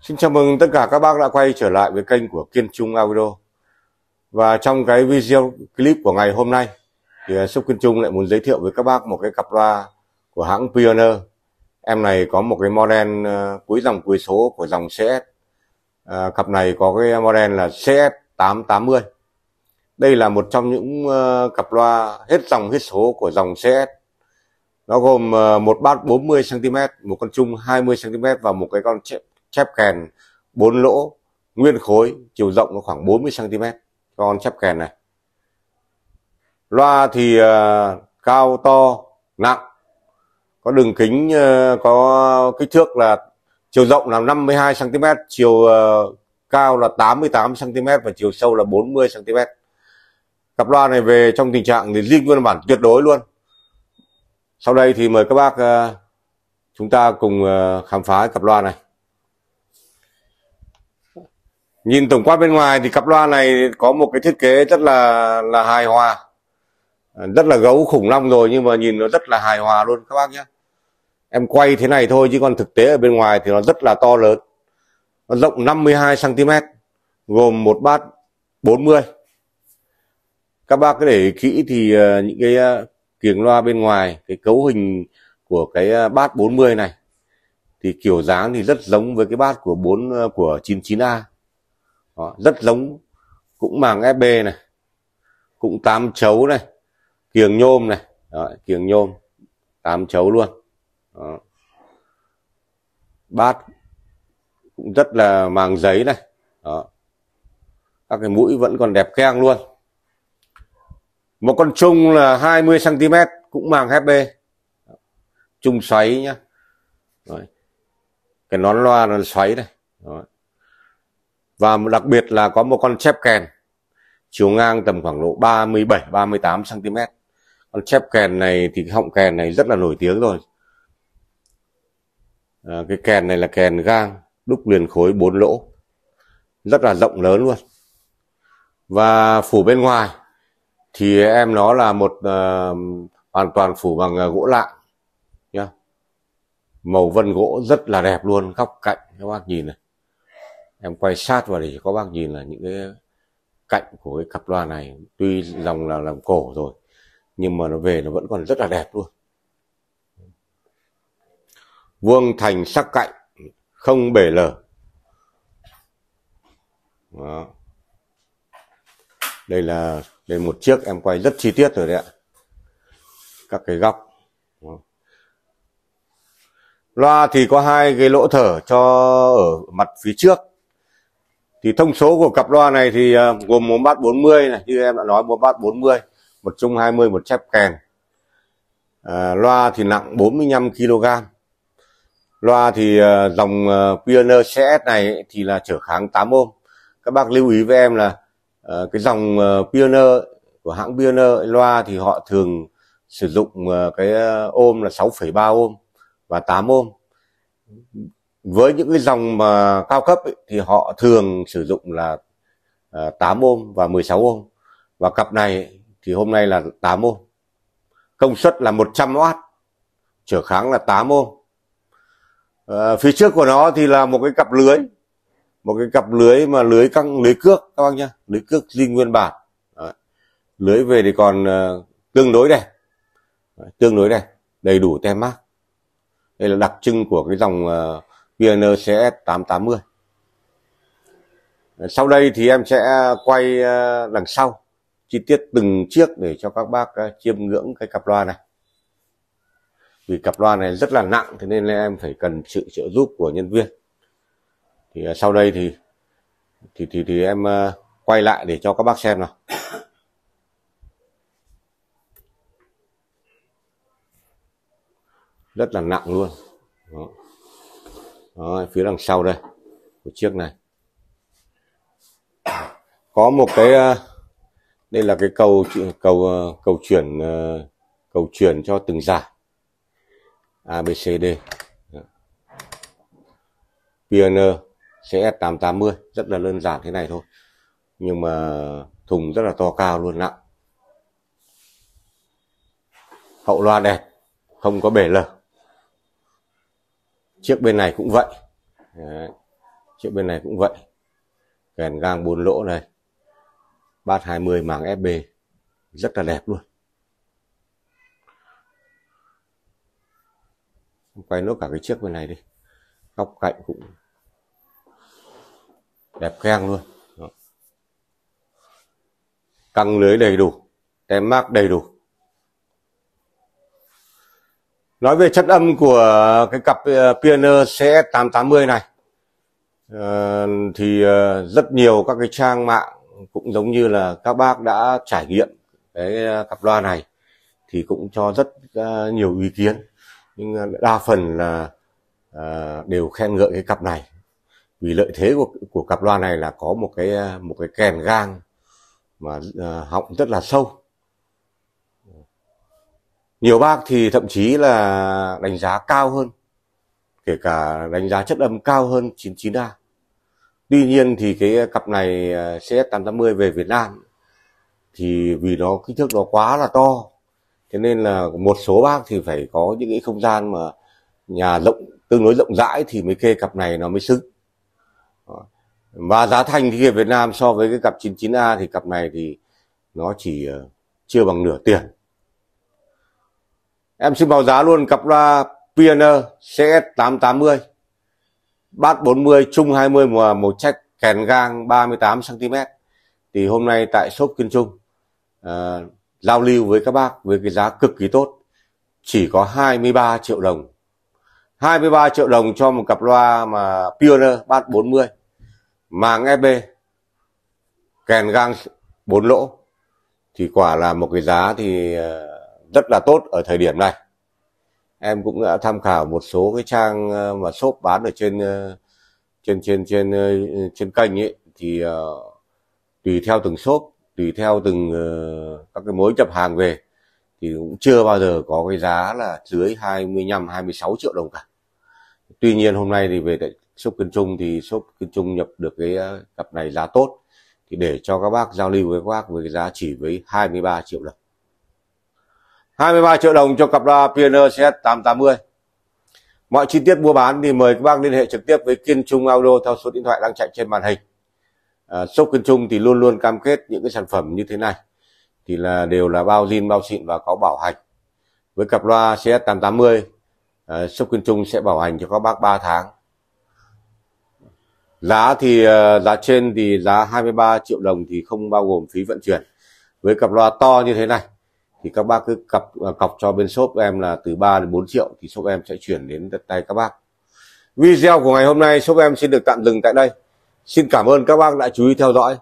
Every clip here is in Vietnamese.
Xin chào mừng tất cả các bác đã quay trở lại với kênh của Kiên Trung Audio. Và trong cái video clip của ngày hôm nay thì Sốc Kiên Trung lại muốn giới thiệu với các bác một cái cặp loa của hãng Pioneer. Em này có một cái model ờ, cuối dòng cuối số của dòng CS. À, ờ, cặp này có cái model là CS880. Đây là một trong những ờ, cặp loa hết dòng hết số của dòng CS. Nó gồm một bát 40 cm, một con chung 20 cm và một cái con chép kèn bốn lỗ nguyên khối chiều rộng nó khoảng 40 cm con chép kèn này loa thì uh, cao to nặng có đường kính uh, có kích thước là chiều rộng là 52 cm chiều uh, cao là 88 cm và chiều sâu là 40 cm cặp loa này về trong tình trạng thì riêng nguyên bản tuyệt đối luôn sau đây thì mời các bác uh, chúng ta cùng uh, khám phá cặp loa này Nhìn tổng quát bên ngoài thì cặp loa này có một cái thiết kế rất là là hài hòa. À, rất là gấu khủng long rồi nhưng mà nhìn nó rất là hài hòa luôn các bác nhé. Em quay thế này thôi chứ còn thực tế ở bên ngoài thì nó rất là to lớn. Nó rộng 52cm gồm một bát 40. Các bác cứ để kỹ thì ờ, những cái ờ, kiềng loa bên ngoài, cái cấu hình của cái ờ, bát 40 này thì kiểu dáng thì rất giống với cái bát của 4 của 99A đó, rất giống cũng màng FB này cũng tám chấu này kiềng nhôm này Đó, kiềng nhôm tám chấu luôn Đó. bát cũng rất là màng giấy này Đó. các cái mũi vẫn còn đẹp keng luôn một con chung là 20 cm cũng màng FB chung xoáy nhá Rồi. cái nón loa nó xoáy này Rồi và đặc biệt là có một con chép kèn chiều ngang tầm khoảng độ 37 38 cm. Con chép kèn này thì họng kèn này rất là nổi tiếng rồi. À, cái kèn này là kèn gang đúc liền khối 4 lỗ. Rất là rộng lớn luôn. Và phủ bên ngoài thì em nó là một uh, hoàn toàn phủ bằng ờ, gỗ lạng nhá. Màu vân gỗ rất là đẹp luôn, góc cạnh các bác nhìn này em quay sát vào để có bác nhìn là những cái cạnh của cái cặp loa này tuy lòng là làm cổ rồi nhưng mà nó về nó vẫn còn rất là đẹp luôn vuông thành sắc cạnh không bể lở Đó. đây là đây một chiếc em quay rất chi tiết rồi đấy ạ các cái góc Đó. loa thì có hai cái lỗ thở cho ở mặt phía trước thì thông số của cặp loa này thì ờ, gồm một bát 40 này như em đã nói một bát 40 một chung 20 một chép kèn à, loa thì nặng 45 kg loa thì ờ, dòng Pioneer CS này thì là trở kháng 8 ôm các bác lưu ý với em là cái dòng Pioneer của hãng Pioneer loa thì họ thường sử dụng cái ôm là 6,3 ôm và 8 ôm với những cái dòng mà cao cấp ấy, thì họ thường sử dụng là à, 8 ôm và 16 ôm và cặp này ấy, thì hôm nay là 8 ôm công suất là 100W trở kháng là 8 ôm à, phía trước của nó thì là một cái cặp lưới một cái cặp lưới mà lưới căng lưới cước các bác nhá lưới cước zin nguyên bản Đấy. lưới về thì còn uh, tương đối đẹp Đấy, tương đối đẹp đầy đủ tem mát đây là đặc trưng của cái dòng uh, PNCS 880 sau đây thì em sẽ quay ờ, đằng sau chi tiết từng chiếc để cho các bác ờ, chiêm ngưỡng cái cặp loa này vì cặp loa này rất là nặng thế nên em phải cần sự trợ giúp của nhân viên thì ờ, sau đây thì thì thì, thì em quay lại để cho các bác xem nào rất là nặng luôn Đó. Đó, phía đằng sau đây của chiếc này có một cái ờ, đây là cái cầu cầu ờ, cầu chuyển ờ, cầu chuyển cho từng giải ABCD Pioneer CS880 rất là đơn giản thế này thôi nhưng mà thùng rất là to cao luôn nặng hậu loa đẹp không có bể lở chiếc bên này cũng vậy Đấy. chiếc bên này cũng vậy kèn gang bốn lỗ này bát 20 màng FB rất là đẹp luôn quay nốt cả cái chiếc bên này đi góc cạnh cũng đẹp khen luôn Đó. căng lưới đầy đủ tem mác đầy đủ Nói về chất âm của cái cặp ờ, Pioneer CS880 này ờ, thì ờ, rất nhiều các cái trang mạng cũng giống như là các bác đã trải nghiệm cái cặp loa này thì cũng cho rất nhiều ý kiến nhưng đa phần là đều khen ngợi cái cặp này vì lợi thế của của cặp loa này là có một cái một cái kèn gang mà họng rất là sâu nhiều bác thì thậm chí là đánh giá cao hơn kể cả đánh giá chất âm cao hơn 99A tuy nhiên thì cái cặp này à, CS880 về Việt Nam thì vì nó kích thước nó quá là to thế nên là một số bác thì phải có những cái không gian mà nhà rộng tương đối rộng rãi thì mới kê cặp này nó mới xứng và giá thành thì ở Việt Nam so với cái cặp 99A thì cặp này thì nó chỉ ờ, chưa bằng nửa tiền Em xin báo giá luôn cặp loa Pioneer CS880 bát 40 chung 20 mùa màu trách kèn gang 38 cm. Thì hôm nay tại shop Kiên Trung à, giao lưu với các bác với cái giá cực kỳ tốt, chỉ có 23 triệu đồng. 23 triệu đồng cho một cặp loa mà Pioneer bát 40 màng FB e kèn gang 4 lỗ thì quả là một cái giá thì ờ, rất là tốt ở thời điểm này em cũng đã tham khảo một số cái trang ờ, mà shop bán ở trên ờ, trên trên trên ờ, trên kênh ấy thì tùy theo từng shop tùy theo từng các cái mối nhập hàng về thì cũng chưa bao giờ có cái giá là dưới 25 26 triệu đồng cả. Tuy nhiên hôm nay thì về tại shop Kiên Trung thì shop Kiên Trung nhập được cái cặp này giá tốt thì để cho các bác giao lưu với các bác với cái giá chỉ với 23 triệu đồng. 23 triệu đồng cho cặp loa Pioneer CS880. Mọi chi tiết mua bán thì mời các bác liên hệ trực tiếp với Kiên Trung Audio theo số điện thoại đang chạy trên màn hình. À, shop Kiên Trung thì luôn luôn cam kết những cái sản phẩm như thế này thì là đều là bao zin, bao xịn và có bảo hành. Với cặp loa CS880, à, shop Kiên Trung sẽ bảo hành cho các bác 3 tháng. Giá thì à, giá trên thì giá 23 triệu đồng thì không bao gồm phí vận chuyển. Với cặp loa to như thế này thì các bác cứ cọc à, cọc cho bên shop em là từ 3 đến 4 triệu thì shop em sẽ chuyển đến tay các bác video của ngày hôm nay shop em xin được tạm dừng tại đây xin cảm ơn các bác đã chú ý theo dõi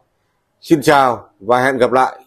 xin chào và hẹn gặp lại